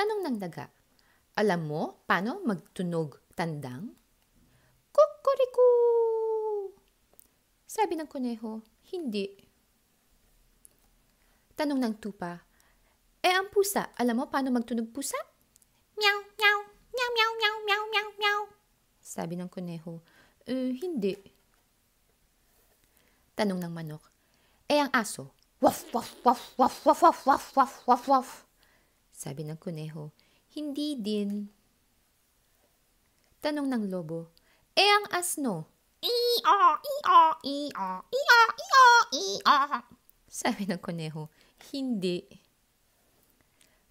Tanong ng daga, alam mo paano magtunog tandang? Kukuriku! Sabi ng kuneho, hindi. Tanong ng tupa, eh ang pusa, alam mo paano magtunog pusa? Meow, meow, meow, meow, meow, meow, meow, meow. Sabi ng kuneho, eh, hindi. Tanong ng manok, eh ang aso, woof, woof, woof, woof, woof, woof, woof, waf, waf, sabi ng kuneho, hindi din. Tanong ng lobo, eh ang asno? I-o, i-o, i-o, i-o, i-o, i-o. Sabi ng kuneho, hindi.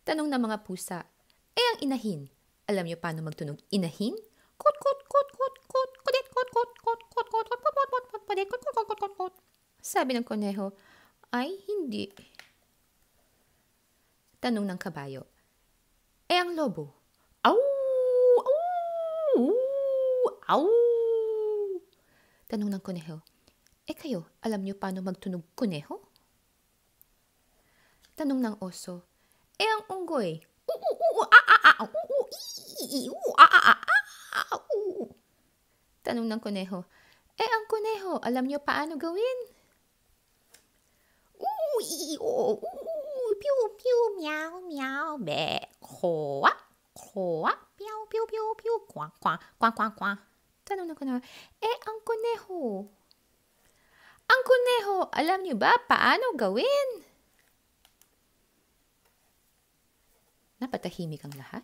Tanong ng mga pusa, eh ang inahin? Alam niyo paano magtunog inahin? Kot, kot, kot, kot, kot, kudit, kot, kot, kot, kot, kot, kot, kot, kot, kot, kot, kot, kot, kot, kot, kot, Sabi ng kuneho, ay hindi. Tanong ng kabayo. Eh ang lobo? Aw! Aw! Aw! Tanong ng kuneho. Eh kayo, alam niyo paano magtunog kuneho? Tanong ng oso. Eh ang unggoy? Tanong ng kuneho. Eh ang kuneho, alam niyo paano gawin? Uu, 喵喵咩，呱呱喵喵喵喵呱呱呱呱呱。Tanong na ko na, eh ang kuneho. Ang kuneho, alam niyo ba paano gawin? Napatahimik ang lahat.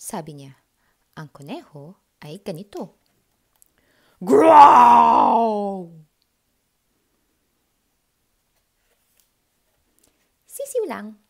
Sabi niya, ang kuneho ay ganito. Growl! Sisiw